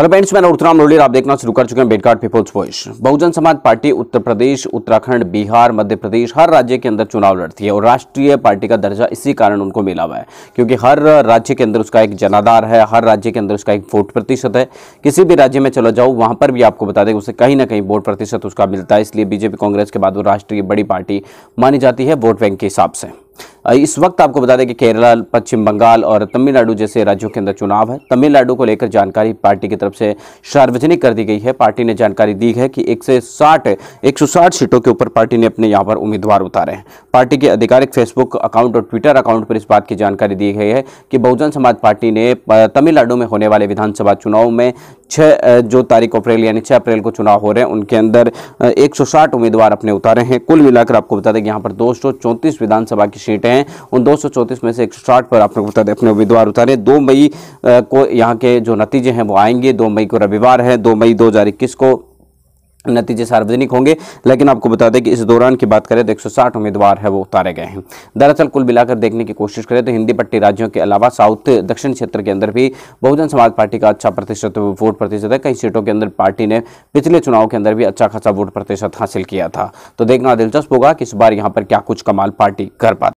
hello friends मैं उत्तराम लोलियर आप देखना शुरू कर चुके हैं बेडकार्ड people's voice Bahujan Samaj Party Uttar Pradesh Uttarakhand Bihar Madhya Pradesh हर राज्य के अंदर चुनाव लड़ती है और राष्ट्रीय पार्टी का दर्जा इसी कारण उनको मिला हुआ है क्योंकि हर राज्य के अंदर उसका एक जनाधार है हर राज्य के अंदर उसका एक वोट प्रतिशत है किसी भी राज्य में चला जाओ वहाँ पर भी आपको बता दें उसे कहीं ना कहीं वोट प्रतिशत उसका मिलता है इसलिए बीजेपी कांग्रेस के बाद वो राष्ट्रीय बड़ी पार्टी मानी जाती है वोट बैंक के हिसाब से इस वक्त आपको बता दें कि केरला पश्चिम बंगाल और तमिलनाडु जैसे राज्यों के अंदर चुनाव है तमिलनाडु को लेकर जानकारी पार्टी की तरफ से सार्वजनिक कर दी गई है पार्टी ने जानकारी दी है कि एक से साठ एक सौ साठ सीटों के ऊपर पार्टी ने अपने यहाँ पर उम्मीदवार उतारे हैं पार्टी के आधिकारिक फेसबुक अकाउंट और ट्विटर अकाउंट पर इस बात की जानकारी दी गई है कि बहुजन समाज पार्टी ने तमिलनाडु में होने वाले विधानसभा चुनाव में छः जो तारीख अप्रैल यानी छः अप्रैल को चुनाव हो रहे हैं उनके अंदर एक उम्मीदवार अपने उतारे हैं कुल मिलाकर आपको बता दें कि यहाँ पर दो विधानसभा की सीटें हैं उन दो में से एक पर आप लोग बता दें अपने उम्मीदवार उतारे दो मई को यहाँ के जो नतीजे हैं वो आएंगे दो मई को रविवार है दो मई दो को नतीजे सार्वजनिक होंगे लेकिन आपको बता दें कि इस दौरान की बात करें तो 160 उम्मीदवार है वो उतारे गए हैं दरअसल कुल मिलाकर देखने की कोशिश करें तो हिंदी पट्टी राज्यों के अलावा साउथ दक्षिण क्षेत्र के अंदर भी बहुजन समाज पार्टी का अच्छा प्रतिशत वोट प्रतिशत है कई सीटों के अंदर पार्टी ने पिछले चुनाव के अंदर भी अच्छा खासा वोट प्रतिशत हासिल किया था तो देखना दिलचस्प होगा कि इस बार यहाँ पर क्या कुछ कमाल पार्टी कर पाती